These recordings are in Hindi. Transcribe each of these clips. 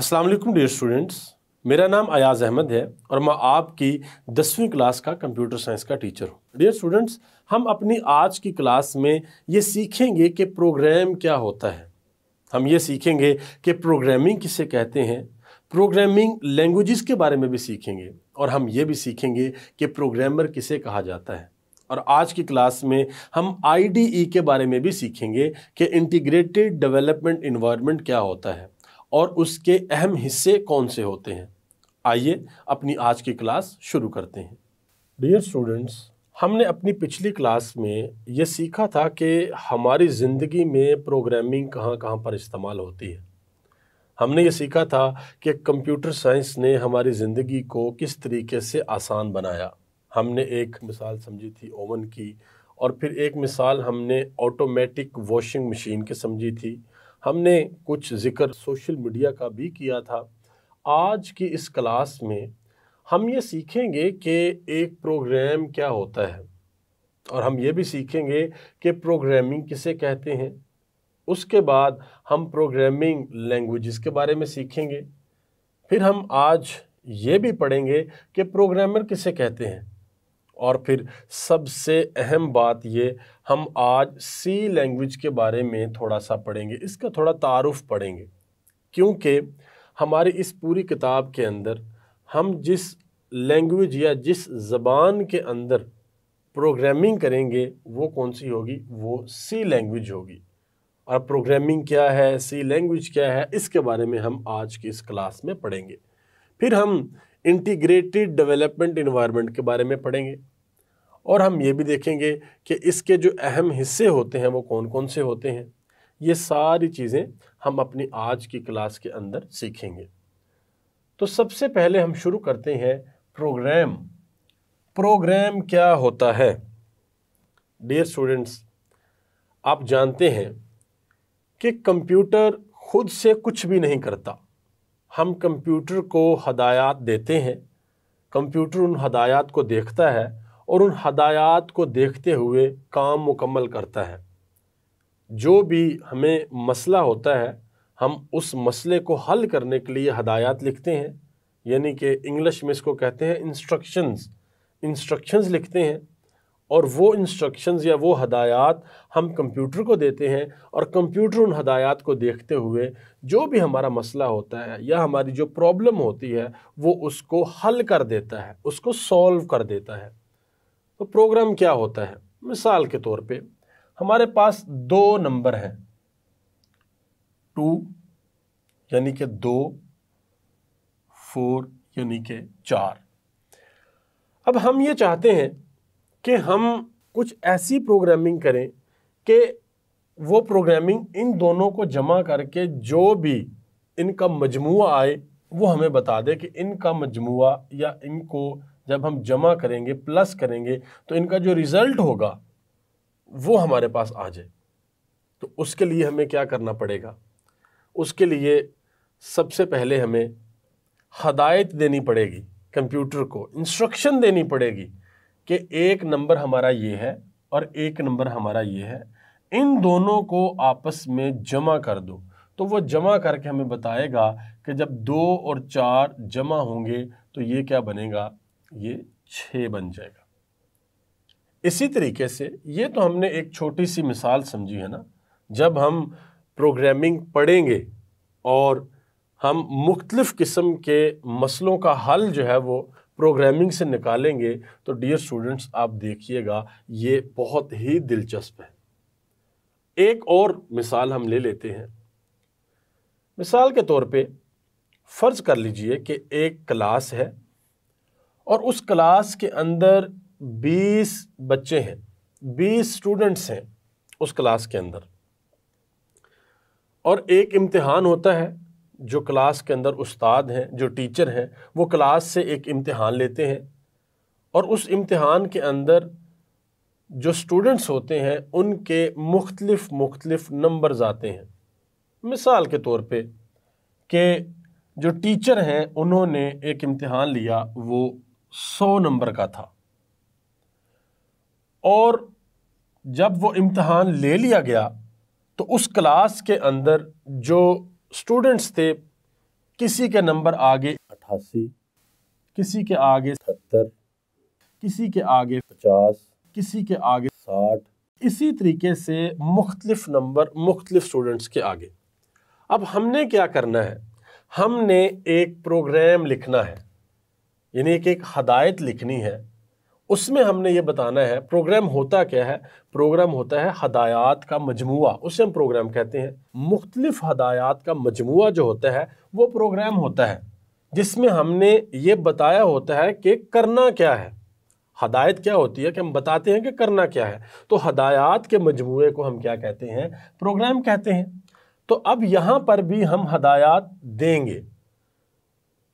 अस्सलाम वालेकुम डियर स्टूडेंट्स मेरा नाम अयाज़ अहमद है और मैं आपकी दसवीं क्लास का कंप्यूटर साइंस का टीचर हूँ डियर स्टूडेंट्स हम अपनी आज की क्लास में ये सीखेंगे कि प्रोग्राम क्या होता है हम ये सीखेंगे कि प्रोग्रामिंग किसे कहते हैं प्रोग्रामिंग लैंग्वेजेस के बारे में भी सीखेंगे और हम ये भी सीखेंगे कि प्रोग्रामर किसे कहा जाता है और आज की क्लास में हम आई e के बारे में भी सीखेंगे कि इंटीग्रेटेड डेवलपमेंट इन्वायरमेंट क्या होता है और उसके अहम हिस्से कौन से होते हैं आइए अपनी आज की क्लास शुरू करते हैं डियर स्टूडेंट्स हमने अपनी पिछली क्लास में ये सीखा था कि हमारी ज़िंदगी में प्रोग्रामिंग कहाँ कहाँ पर इस्तेमाल होती है हमने ये सीखा था कि कंप्यूटर साइंस ने हमारी ज़िंदगी को किस तरीके से आसान बनाया हमने एक मिसाल समझी थी ओवन की और फिर एक मिसाल हमने ऑटोमेटिक वॉशिंग मशीन की समझी थी हमने कुछ ज़िक्र सोशल मीडिया का भी किया था आज की इस क्लास में हम ये सीखेंगे कि एक प्रोग्राम क्या होता है और हम ये भी सीखेंगे कि प्रोग्रामिंग किसे कहते हैं उसके बाद हम प्रोग्रामिंग लैंग्वेजेस के बारे में सीखेंगे फिर हम आज ये भी पढ़ेंगे कि प्रोग्रामर किसे कहते हैं और फिर सबसे अहम बात ये हम आज सी लैंग्वेज के बारे में थोड़ा सा पढ़ेंगे इसका थोड़ा तारफ़ पढ़ेंगे क्योंकि हमारी इस पूरी किताब के अंदर हम जिस लैंग्वेज या जिस ज़बान के अंदर प्रोग्रामिंग करेंगे वो कौन सी होगी वो सी लैंग्वेज होगी और प्रोग्रामिंग क्या है सी लैंग्वेज क्या है इसके बारे में हम आज की इस क्लास में पढ़ेंगे फिर हम इंटीग्रेटेड डेवलपमेंट इन्वायरमेंट के बारे में पढ़ेंगे और हम ये भी देखेंगे कि इसके जो अहम हिस्से होते हैं वो कौन कौन से होते हैं ये सारी चीज़ें हम अपनी आज की क्लास के अंदर सीखेंगे तो सबसे पहले हम शुरू करते हैं प्रोग्राम प्रोग्राम क्या होता है डियर स्टूडेंट्स आप जानते हैं कि कंप्यूटर खुद से कुछ भी नहीं करता हम कंप्यूटर को हदायत देते हैं कंप्यूटर उन हदायत को देखता है और उन हदायत को देखते हुए काम मुकम्मल करता है जो भी हमें मसला होता है हम उस मसले को हल करने के लिए हदायत लिखते हैं यानी कि इंग्लिश में इसको कहते हैं इंस्ट्रक्शंस इंस्ट्रक्शंस लिखते हैं और वो इंस्ट्रक्शंस या वो हदायत हम कंप्यूटर को देते हैं और कंप्यूटर उन हदायत को देखते हुए जो भी हमारा मसला होता है या हमारी जो प्रॉब्लम होती है वो उसको हल कर देता है उसको सॉल्व कर देता है तो प्रोग्राम क्या होता है मिसाल के तौर पे हमारे पास दो नंबर हैं टू यानी कि दो फोर यानी कि चार अब हम ये चाहते हैं कि हम कुछ ऐसी प्रोग्रामिंग करें कि वो प्रोग्रामिंग इन दोनों को जमा करके जो भी इनका मजमू आए वो हमें बता दे कि इनका मजमू या इनको जब हम जमा करेंगे प्लस करेंगे तो इनका जो रिज़ल्ट होगा वो हमारे पास आ जाए तो उसके लिए हमें क्या करना पड़ेगा उसके लिए सबसे पहले हमें हदायत देनी पड़ेगी कंप्यूटर को इंस्ट्रक्शन देनी पड़ेगी कि एक नंबर हमारा ये है और एक नंबर हमारा ये है इन दोनों को आपस में जमा कर दो तो वो जमा करके हमें बताएगा कि जब दो और चार जमा होंगे तो ये क्या बनेगा ये छ बन जाएगा इसी तरीके से ये तो हमने एक छोटी सी मिसाल समझी है ना जब हम प्रोग्रामिंग पढ़ेंगे और हम मुख्तलिफ़ किस्म के मसलों का हल जो है वो प्रोग्रामिंग से निकालेंगे तो डियर स्टूडेंट्स आप देखिएगा ये बहुत ही दिलचस्प है एक और मिसाल हम ले लेते हैं मिसाल के तौर पे फ़र्ज़ कर लीजिए कि एक क्लास है और उस क्लास के अंदर 20 बच्चे हैं 20 स्टूडेंट्स हैं उस क्लास के अंदर और एक इम्तिहान होता है जो क्लास के अंदर उस्ताद हैं जो टीचर हैं वो क्लास से एक इम्तिहान लेते हैं और उस इम्तिहान के अंदर जो स्टूडेंट्स होते हैं उनके मुख्तलफ़ मुख्तलफ़ नंबर्स आते हैं मिसाल के तौर पे कि जो टीचर हैं उन्होंने एक इम्तिहान लिया वो सौ नंबर का था और जब वो इम्तहान ले लिया गया तो उस क्लास के अंदर जो स्टूडेंट्स थे किसी के नंबर आगे अट्ठासी किसी के आगे सत्तर किसी के आगे पचास किसी के आगे साठ इसी तरीके से मुख्तलिफ नंबर मुख्तलिफ स्टूडेंट्स के आगे अब हमने क्या करना है हमने एक प्रोग्राम लिखना है यानी एक एक हदायत लिखनी है उसमें हमने ये बताना है प्रोग्राम होता क्या है प्रोग्राम होता है हदायत का मजमू उसे हम प्रोग्राम कहते हैं मुख्तलिफ हदायत का मजमू जो होता है वो प्रोग्राम होता है जिसमें हमने ये बताया होता है कि करना क्या है हदायत क्या होती है कि हम बताते हैं कि करना क्या है तो हदायत के मजमू को हम क्या कहते हैं प्रोग्राम कहते हैं तो अब यहाँ पर भी हम हदायत देंगे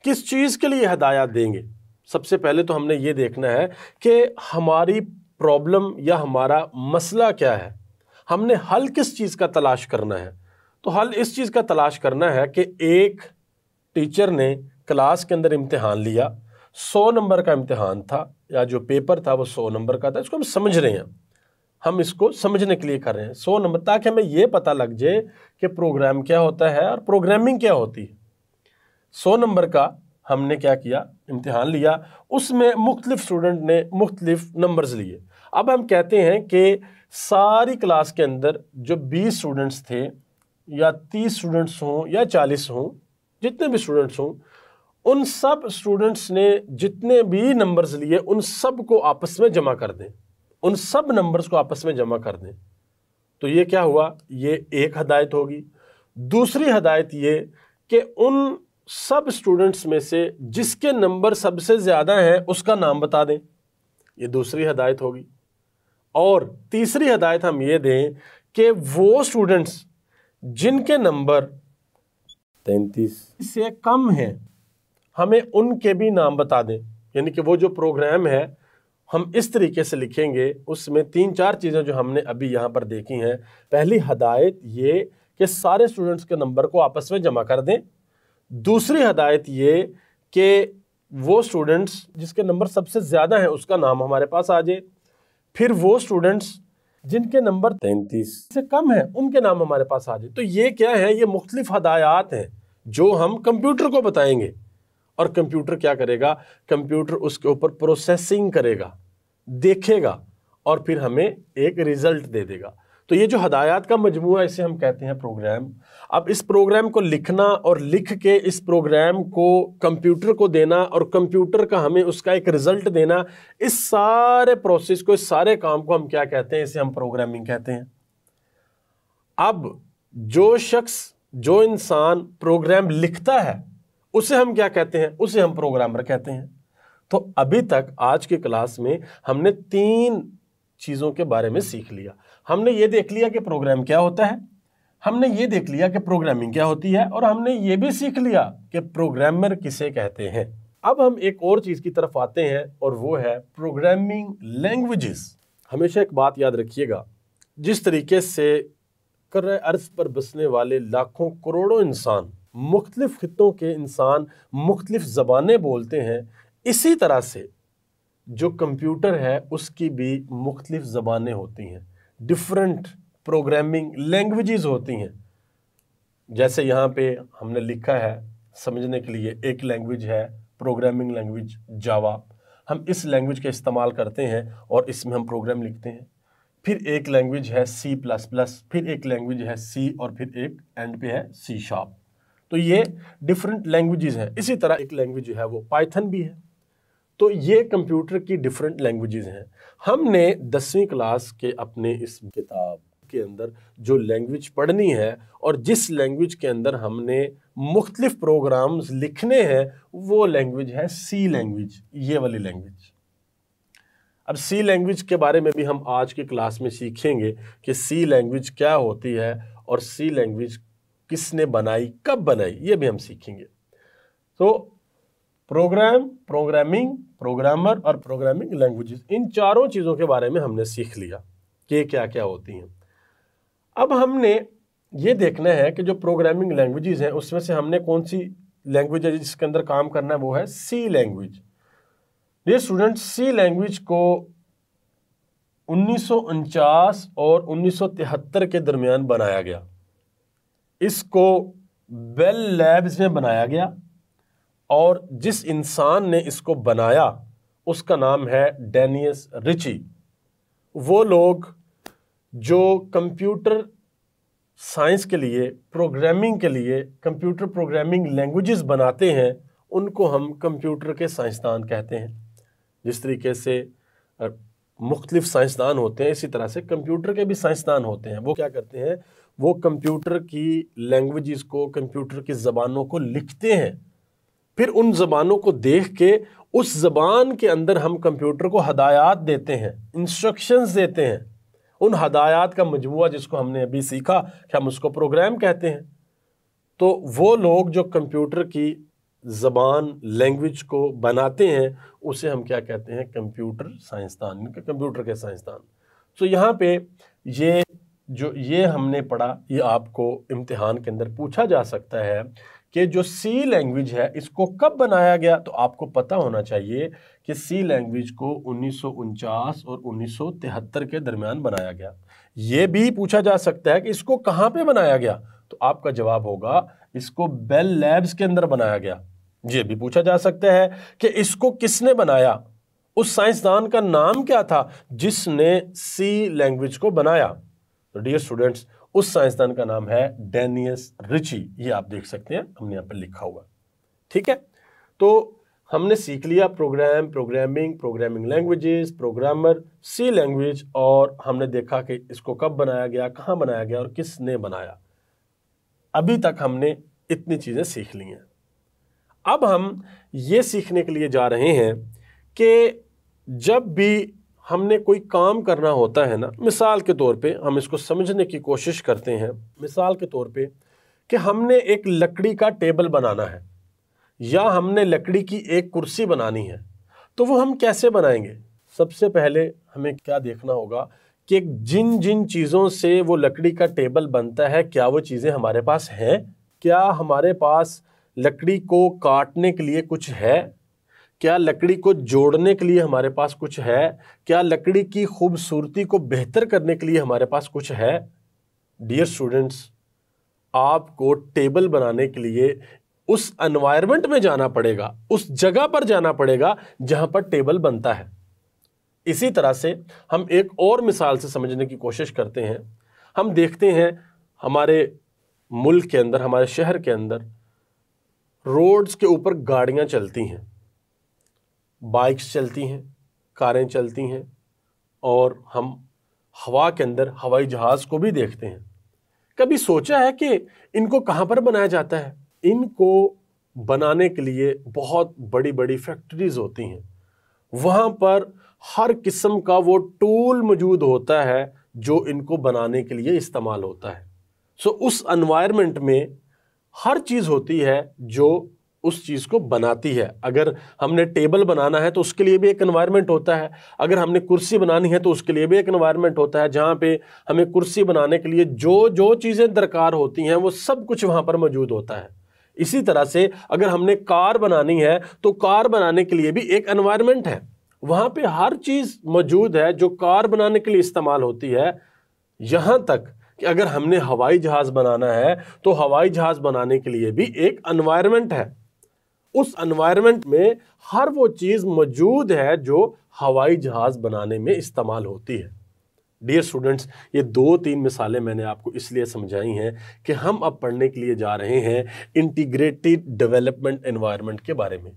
किस चीज़ के लिए हदायत देंगे सबसे पहले तो हमने ये देखना है कि हमारी प्रॉब्लम या हमारा मसला क्या है हमने हल किस चीज़ का तलाश करना है तो हल इस चीज़ का तलाश करना है कि एक टीचर ने क्लास के अंदर इम्तहान लिया सौ नंबर का इम्तहान था या जो पेपर था वो सौ नंबर का था इसको हम समझ रहे हैं हम इसको समझने के लिए कर रहे हैं सौ नंबर ताकि हमें यह पता लग जाए कि प्रोग्राम क्या होता है और प्रोग्रामिंग क्या होती है सौ नंबर का हमने क्या किया इम्तहान लिया उसमें मुख्तलिफ स्टूडेंट ने मुख्तलिफ नंबर्स लिए अब हम कहते हैं कि सारी क्लास के अंदर जो बीस स्टूडेंट्स थे या तीस स्टूडेंट्स हों या चालीस हों जितने भी स्टूडेंट्स हों उन सब स्टूडेंट्स ने जितने भी नंबर्स लिए उन सब को आपस में जमा कर दें उन सब नंबर्स को आपस में जमा कर दें तो ये क्या हुआ ये एक हदायत होगी दूसरी हदायत ये कि उन सब स्टूडेंट्स में से जिसके नंबर सबसे ज़्यादा हैं उसका नाम बता दें ये दूसरी हदायत होगी और तीसरी हदायत हम ये दें कि वो स्टूडेंट्स जिनके नंबर तैंतीस से कम हैं हमें उनके भी नाम बता दें यानी कि वो जो प्रोग्राम है हम इस तरीके से लिखेंगे उसमें तीन चार चीज़ें जो हमने अभी यहाँ पर देखी हैं पहली हदायत ये कि सारे स्टूडेंट्स के नंबर को आपस में जमा कर दें दूसरी हदायत ये कि वो स्टूडेंट्स जिसके नंबर सबसे ज़्यादा हैं उसका नाम हमारे पास आ जाए फिर वो स्टूडेंट्स जिनके नंबर तैंतीस से कम हैं उनके नाम हमारे पास आ जाए तो ये क्या है ये मुख्तलिफ हदायात हैं जो हम कंप्यूटर को बताएंगे और कंप्यूटर क्या करेगा कंप्यूटर उसके ऊपर प्रोसेसिंग करेगा देखेगा और फिर हमें एक रिज़ल्ट दे देगा तो ये जो हदायत का मजमू इसे हम कहते हैं प्रोग्राम अब इस प्रोग्राम को लिखना और लिख के इस प्रोग्राम को कंप्यूटर को देना और कंप्यूटर का हमें उसका एक रिज़ल्ट देना इस सारे प्रोसेस को इस सारे काम को हम क्या कहते हैं इसे हम प्रोग्रामिंग कहते हैं अब जो शख्स जो इंसान प्रोग्राम लिखता है उसे हम क्या कहते हैं उसे हम प्रोग्रामर कहते हैं तो अभी तक आज की क्लास में हमने तीन चीज़ों के बारे में सीख लिया हमने ये देख लिया कि प्रोग्राम क्या होता है हमने ये देख लिया कि प्रोग्रामिंग क्या होती है और हमने ये भी सीख लिया कि प्रोग्रामर किसे कहते हैं अब हम एक और चीज़ की तरफ आते हैं और वो है प्रोग्रामिंग लैंग्वेजेस हमेशा एक बात याद रखिएगा जिस तरीके से कर अर्ज पर बसने वाले लाखों करोड़ों इंसान मुख्तलिफ़ खत्ों के इंसान मुख्तलिफ़ ज़बानें बोलते हैं इसी तरह से जो कंप्यूटर है उसकी भी मुख्तलिफ ज़बानें होती हैं डिफरेंट प्रोग्रामिंग लैंग्वेजेस होती हैं जैसे यहाँ पे हमने लिखा है समझने के लिए एक लैंग्वेज है प्रोग्रामिंग लैंग्वेज जावा हम इस लैंग्वेज का इस्तेमाल करते हैं और इसमें हम प्रोग्राम लिखते हैं फिर एक लैंग्वेज है सी प्लस प्लस फिर एक लैंग्वेज है सी और फिर एक एंड पे है सी शार्प तो ये डिफरेंट लैंग्वेजेस हैं इसी तरह एक लैंग्वेज जो है वो पाइथन भी है तो ये कंप्यूटर की डिफरेंट लैंग्वेजेस हैं हमने दसवीं क्लास के अपने इस किताब के अंदर जो लैंग्वेज पढ़नी है और जिस लैंग्वेज के अंदर हमने मुख्तलिफ प्रोग्राम्स लिखने हैं वो लैंग्वेज है सी लैंग्वेज ये वाली लैंग्वेज अब सी लैंग्वेज के बारे में भी हम आज की क्लास में सीखेंगे कि सी लैंग्वेज क्या होती है और सी लैंग्वेज किसने बनाई कब बनाई ये भी हम सीखेंगे तो प्रोग्राम प्रोग्रामिंग प्रोग्रामर और प्रोग्रामिंग लैंग्वेजेस इन चारों चीज़ों के बारे में हमने सीख लिया कि क्या क्या होती हैं अब हमने ये देखना है कि जो प्रोग्रामिंग लैंग्वेजेस हैं उसमें से हमने कौन सी लैंग्वेज है जिसके अंदर काम करना है वो है सी लैंग्वेज ये स्टूडेंट सी लैंग्वेज को उन्नीस और उन्नीस के दरमियान बनाया गया इसको बेल लैब्स में बनाया गया और जिस इंसान ने इसको बनाया उसका नाम है डेनियस रिची वो लोग जो कंप्यूटर साइंस के लिए प्रोग्रामिंग के लिए कंप्यूटर प्रोग्रामिंग लैंग्वेजेस बनाते हैं उनको हम कंप्यूटर के साइंसदान कहते हैं जिस तरीके से मुख्तलिफ साइंसदान होते हैं इसी तरह से कंप्यूटर के भी साइंसदान होते हैं वो क्या करते हैं वो कंप्यूटर की लैंग्वेजेस को कंप्यूटर की ज़बानों को लिखते हैं फिर उन ज़बानों को देख के उस ज़बान के अंदर हम कंप्यूटर को हदायत देते हैं इंस्ट्रक्शंस देते हैं उन हदायत का मजमू जिसको हमने अभी सीखा कि हम उसको प्रोग्राम कहते हैं तो वो लोग जो कंप्यूटर की ज़बान लैंग्वेज को बनाते हैं उसे हम क्या कहते हैं कंप्यूटर साइंसदान कंप्यूटर के साइंसदान तो यहाँ पे ये जो ये हमने पढ़ा ये आपको इम्तिहान के अंदर पूछा जा सकता है कि जो सी लैंग्वेज है इसको कब बनाया गया तो आपको पता होना चाहिए कि सी लैंग्वेज को उन्नीस और उन्नीस के दरमियान बनाया गया ये भी पूछा जा सकता है कि इसको कहाँ पे बनाया गया तो आपका जवाब होगा इसको बेल लैब्स के अंदर बनाया गया ये भी पूछा जा सकता है कि इसको किसने बनाया उस साइंसदान का नाम क्या था जिसने सी लैंग्वेज को बनाया तो डियर स्टूडेंट्स उस साइंसदान का नाम है डेनियस रिची ये आप देख सकते हैं हमने यहाँ पर लिखा हुआ ठीक है तो हमने सीख लिया program programming programming languages programmer C language और हमने देखा कि इसको कब बनाया गया कहाँ बनाया गया और किसने बनाया अभी तक हमने इतनी चीज़ें सीख ली हैं अब हम ये सीखने के लिए जा रहे हैं कि जब भी हमने कोई काम करना होता है ना मिसाल के तौर पे हम इसको समझने की कोशिश करते हैं मिसाल के तौर पे कि हमने एक लकड़ी का टेबल बनाना है या हमने लकड़ी की एक कुर्सी बनानी है तो वो हम कैसे बनाएंगे सबसे पहले हमें क्या देखना होगा कि जिन जिन चीज़ों से वो लकड़ी का टेबल बनता है क्या वो चीज़ें हमारे पास हैं क्या हमारे पास लकड़ी को काटने के लिए कुछ है क्या लकड़ी को जोड़ने के लिए हमारे पास कुछ है क्या लकड़ी की खूबसूरती को बेहतर करने के लिए हमारे पास कुछ है डियर स्टूडेंट्स आपको टेबल बनाने के लिए उस एनवायरनमेंट में जाना पड़ेगा उस जगह पर जाना पड़ेगा जहां पर टेबल बनता है इसी तरह से हम एक और मिसाल से समझने की कोशिश करते हैं हम देखते हैं हमारे मुल्क के अंदर हमारे शहर के अंदर रोड्स के ऊपर गाड़ियां चलती हैं बाइक्स चलती हैं कारें चलती हैं और हम हवा के अंदर हवाई जहाज़ को भी देखते हैं कभी सोचा है कि इनको कहाँ पर बनाया जाता है इनको बनाने के लिए बहुत बड़ी बड़ी फैक्ट्रीज़ होती हैं वहाँ पर हर किस्म का वो टूल मौजूद होता है जो इनको बनाने के लिए इस्तेमाल होता है सो so, उस एनवायरनमेंट में हर चीज़ होती है जो उस चीज़ को बनाती है अगर हमने टेबल बनाना है तो उसके लिए भी एक एनवायरनमेंट होता है अगर हमने कुर्सी बनानी है तो उसके लिए भी एक एनवायरनमेंट होता है जहाँ पे हमें कुर्सी बनाने के लिए जो जो चीज़ें दरकार होती हैं वो सब कुछ वहाँ पर मौजूद होता है इसी तरह से अगर हमने कार बनानी है तो कार बनाने के लिए भी एक एनवायरमेंट है वहाँ पर हर चीज़ मौजूद है जो कार बनाने के लिए इस्तेमाल होती है यहाँ तक कि अगर हमने हवाई जहाज़ बनाना है तो हवाई जहाज़ बनाने के लिए भी एक एनवायरनमेंट है उस अनवायरमेंट में हर वो चीज़ मौजूद है जो हवाई जहाज़ बनाने में इस्तेमाल होती है डियर स्टूडेंट्स ये दो तीन मिसालें मैंने आपको इसलिए समझाई हैं कि हम अब पढ़ने के लिए जा रहे हैं इंटीग्रेटेड डेवलपमेंट एनवायरनमेंट के बारे में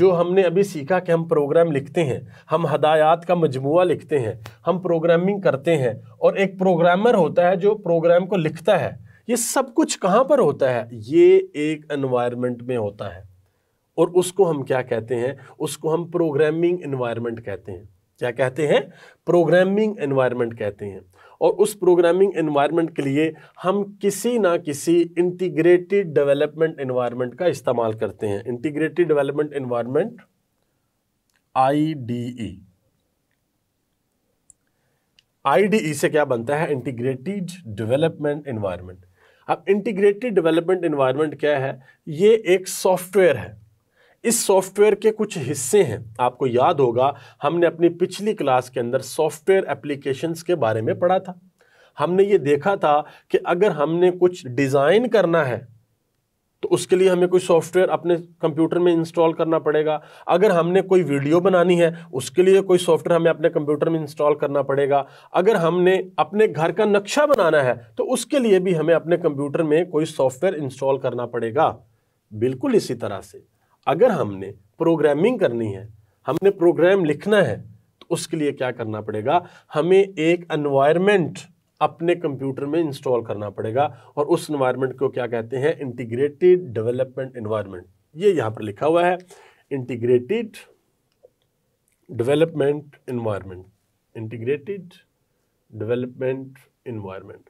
जो हमने अभी सीखा कि हम प्रोग्राम लिखते हैं हम हदायत का मजमु लिखते हैं हम प्रोग्रामिंग करते हैं और एक प्रोग्रामर होता है जो प्रोग्राम को लिखता है ये सब कुछ कहाँ पर होता है ये एक एनवायरनमेंट में होता है और उसको हम क्या कहते हैं उसको हम प्रोग्रामिंग एनवायरनमेंट कहते हैं क्या कहते हैं प्रोग्रामिंग एनवायरनमेंट कहते हैं और उस प्रोग्रामिंग एनवायरनमेंट के लिए हम किसी ना किसी इंटीग्रेटेड डेवलपमेंट एनवायरनमेंट का इस्तेमाल करते हैं integrated development environment I D E IDE से क्या बनता है इंटीग्रेटेड डेवलपमेंट एनवायरनमेंट अब इंटीग्रेटेड डेवलपमेंट इन्वायरमेंट क्या है ये एक सॉफ्टवेयर है इस सॉफ्टवेयर के कुछ हिस्से हैं आपको याद होगा हमने अपनी पिछली क्लास के अंदर सॉफ्टवेयर एप्लीकेशंस के बारे में पढ़ा था हमने ये देखा था कि अगर हमने कुछ डिज़ाइन करना है तो उसके लिए हमें कोई सॉफ्टवेयर अपने कंप्यूटर में इंस्टॉल करना पड़ेगा अगर हमने कोई वीडियो बनानी है उसके लिए कोई सॉफ्टवेयर हमें अपने कंप्यूटर में इंस्टॉल करना पड़ेगा अगर हमने अपने घर का नक्शा बनाना है तो उसके लिए भी हमें अपने कंप्यूटर में कोई सॉफ्टवेयर इंस्टॉल करना पड़ेगा बिल्कुल इसी तरह से अगर हमने प्रोग्रामिंग करनी है हमने प्रोग्राम लिखना है तो उसके लिए क्या करना पड़ेगा हमें एक एनवायरमेंट अपने कंप्यूटर में इंस्टॉल करना पड़ेगा और उस एनवायरमेंट को क्या कहते हैं इंटीग्रेटेड डेवलपमेंट इन्वायरमेंट ये यहाँ पर लिखा हुआ है integrated development environment integrated development environment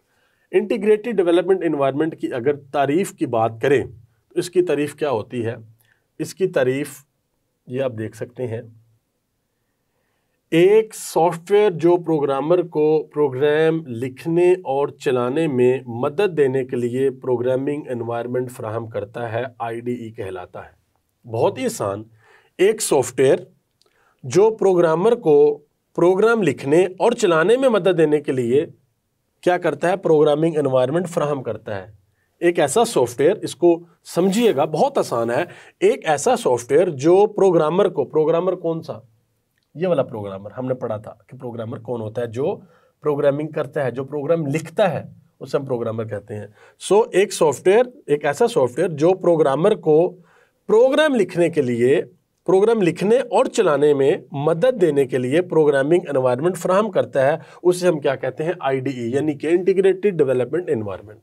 integrated development environment की अगर तारीफ़ की बात करें तो इसकी तारीफ़ क्या होती है इसकी तारीफ ये आप देख सकते हैं एक सॉफ्टवेयर जो प्रोग्रामर को प्रोग्राम लिखने और चलाने में मदद देने के लिए प्रोग्रामिंग एनवायरनमेंट फ्राहम करता है आईडीई e कहलाता है बहुत ही आसान एक सॉफ्टवेयर जो प्रोग्रामर को प्रोग्राम लिखने और चलाने में मदद देने के लिए क्या करता है प्रोग्रामिंग एनवायरनमेंट फ्राहम करता है एक ऐसा सॉफ्टवेयर इसको समझिएगा बहुत आसान है एक ऐसा सॉफ्टवेयर जो प्रोग्रामर को प्रोग्रामर कौन सा ये वाला प्रोग्रामर हमने पढ़ा था कि प्रोग्रामर कौन होता है जो प्रोग्रामिंग करता है जो प्रोग्राम लिखता है उसे हम प्रोग्रामर कहते हैं सो so, एक सॉफ्टवेयर एक ऐसा सॉफ्टवेयर जो प्रोग्रामर को प्रोग्राम लिखने के लिए प्रोग्राम लिखने और चलाने में मदद देने के लिए प्रोग्रामिंग एनवायरनमेंट फ्राहम करता है उसे हम क्या कहते हैं आईडीई e, यानी कि इंटीग्रेटेड डेवलपमेंट एनवायरनमेंट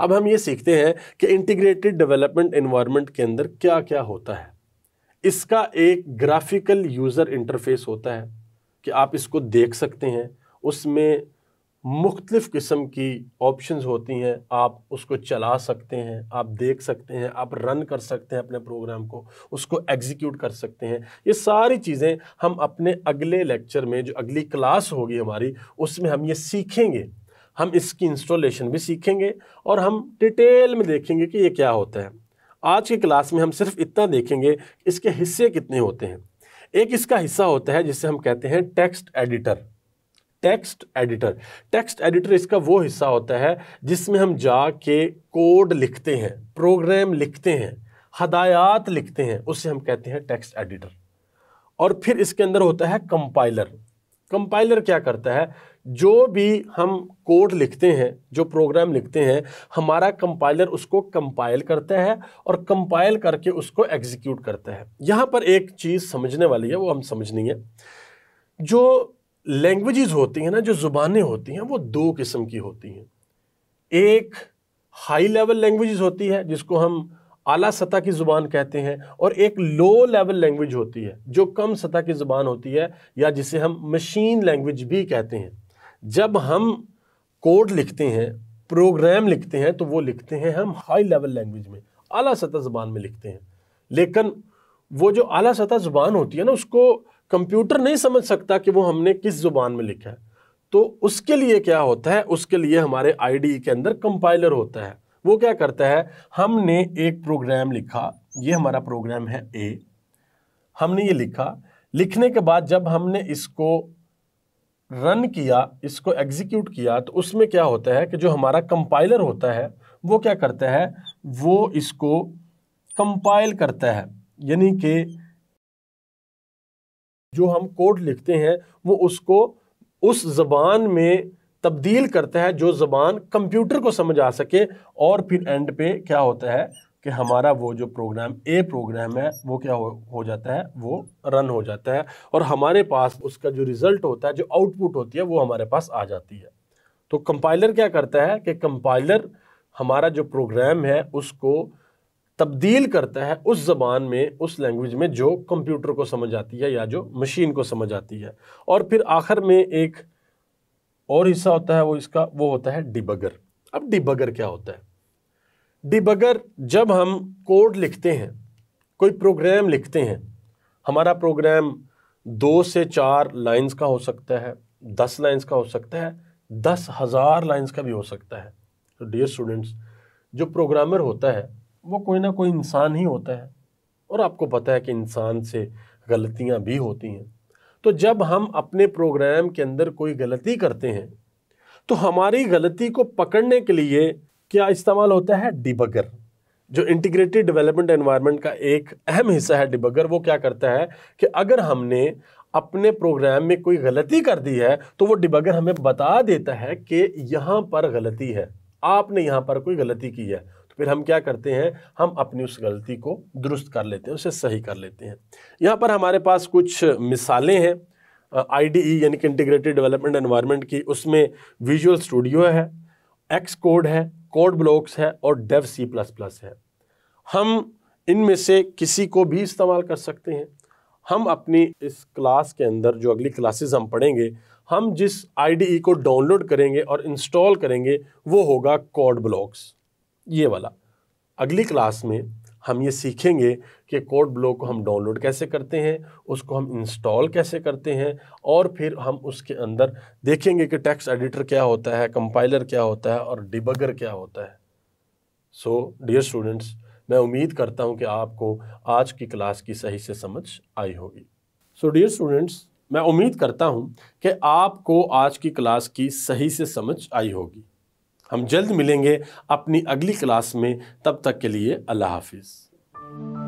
अब हम ये सीखते हैं कि इंटीग्रेटेड डेवलपमेंट इन्वायरमेंट के अंदर क्या क्या होता है इसका एक ग्राफिकल यूज़र इंटरफेस होता है कि आप इसको देख सकते हैं उसमें मुख्तलिफ़ किस्म की ऑप्शंस होती हैं आप उसको चला सकते हैं आप देख सकते हैं आप रन कर सकते हैं अपने प्रोग्राम को उसको एग्जीक्यूट कर सकते हैं ये सारी चीज़ें हम अपने अगले लेक्चर में जो अगली क्लास होगी हमारी उसमें हम ये सीखेंगे हम इसकी इंस्टॉलेशन भी सीखेंगे और हम डिटेल में देखेंगे कि ये क्या होता है आज की क्लास में हम सिर्फ इतना देखेंगे इसके हिस्से कितने होते हैं एक इसका हिस्सा होता है जिसे हम कहते हैं text editor text editor text editor इसका वो हिस्सा होता है जिसमें हम जा के कोड लिखते हैं प्रोग्राम लिखते हैं हदायात लिखते हैं उसे हम कहते हैं टेक्स्ट एडिटर और फिर इसके अंदर होता है कंपाइलर कंपाइलर क्या करता है जो भी हम कोड लिखते हैं जो प्रोग्राम लिखते हैं हमारा कंपाइलर उसको कंपाइल करता है और कंपाइल करके उसको एग्जीक्यूट करता है यहाँ पर एक चीज़ समझने वाली है वो हम समझनी है जो लैंग्वेजेस होती हैं ना जो ज़ुबानें होती हैं वो दो किस्म की होती हैं एक हाई लेवल लैंग्वेजेस होती है जिसको हम आला सतह की ज़ुबान कहते हैं और एक लो लेवल लैंग्वेज होती है जो कम सतह की ज़ुबान होती है या जिसे हम मशीन लैंग्वेज भी कहते हैं जब हम कोड लिखते हैं प्रोग्राम लिखते हैं तो वो लिखते हैं हम हाई लेवल लैंग्वेज में अली सतह ज़बान में लिखते हैं लेकिन वो जो अली सतह ज़ुबान होती है ना उसको कंप्यूटर नहीं समझ सकता कि वो हमने किस ज़ुबान में लिखा है तो उसके लिए क्या होता है उसके लिए हमारे आई e के अंदर कंपाइलर होता है वो क्या करता है हमने एक प्रोग्राम लिखा ये हमारा प्रोग्राम है ए हमने ये लिखा लिखने के बाद जब हमने इसको रन किया इसको एग्जीक्यूट किया तो उसमें क्या होता है कि जो हमारा कंपाइलर होता है वो क्या करता है वो इसको कंपाइल करता है यानी कि जो हम कोड लिखते हैं वो उसको उस जबान में तब्दील करता है जो ज़बान कंप्यूटर को समझ आ सके और फिर एंड पे क्या होता है कि हमारा वो जो प्रोग्राम ए प्रोग्राम है वो क्या हो, हो जाता है वो रन हो जाता है और हमारे पास उसका जो रिज़ल्ट होता है जो आउटपुट होती है वो हमारे पास आ जाती है तो कंपाइलर क्या करता है कि कंपाइलर हमारा जो प्रोग्राम है उसको तब्दील करता है उस ज़बान में उस लैंग्वेज में जो कंप्यूटर को समझ आती है या जो मशीन को समझ आती है और फिर आखिर में एक और हिस्सा होता है वो इसका वो होता है डिबगर अब डिबगर क्या होता है डिबगर जब हम कोड लिखते हैं कोई प्रोग्राम लिखते हैं हमारा प्रोग्राम दो से चार लाइंस का हो सकता है दस लाइंस का हो सकता है दस हज़ार लाइन्स का भी हो सकता है तो डियर स्टूडेंट्स जो प्रोग्रामर होता है वो कोई ना कोई इंसान ही होता है और आपको पता है कि इंसान से गलतियां भी होती हैं तो जब हम अपने प्रोग्राम के अंदर कोई गलती करते हैं तो हमारी गलती को पकड़ने के लिए क्या इस्तेमाल होता है डिबगर जो इंटीग्रेटेड डेवलपमेंट एनवायरनमेंट का एक अहम हिस्सा है डिबगर वो क्या करता है कि अगर हमने अपने प्रोग्राम में कोई गलती कर दी है तो वो डिबगर हमें बता देता है कि यहाँ पर गलती है आपने यहाँ पर कोई गलती की है तो फिर हम क्या करते हैं हम अपनी उस गलती को दुरुस्त कर लेते हैं उसे सही कर लेते हैं यहाँ पर हमारे पास कुछ मिसालें हैं आई डी ई यानी कि इंटीग्रेटेड डेवलपमेंट एनवायरमेंट की उसमें विजुअल स्टूडियो है एक्स कोड है कोड ब्लॉक्स है और डेव सी प्लस प्लस है हम इनमें से किसी को भी इस्तेमाल कर सकते हैं हम अपनी इस क्लास के अंदर जो अगली क्लासेस हम पढ़ेंगे हम जिस आई e को डाउनलोड करेंगे और इंस्टॉल करेंगे वो होगा कोड ब्लॉक्स ये वाला अगली क्लास में हम ये सीखेंगे कि कोड ब्लॉक को हम डाउनलोड कैसे करते हैं उसको हम इंस्टॉल कैसे करते हैं और फिर हम उसके अंदर देखेंगे कि टेक्स्ट एडिटर क्या होता है कंपाइलर क्या होता है और डिबगर क्या होता है सो डियर स्टूडेंट्स मैं उम्मीद करता हूँ कि आपको आज की क्लास की सही से समझ आई होगी सो डियर स्टूडेंट्स मैं उम्मीद करता हूँ कि आपको आज की क्लास की सही से समझ आई होगी हम जल्द मिलेंगे अपनी अगली क्लास में तब तक के लिए अल्लाह हाफिज़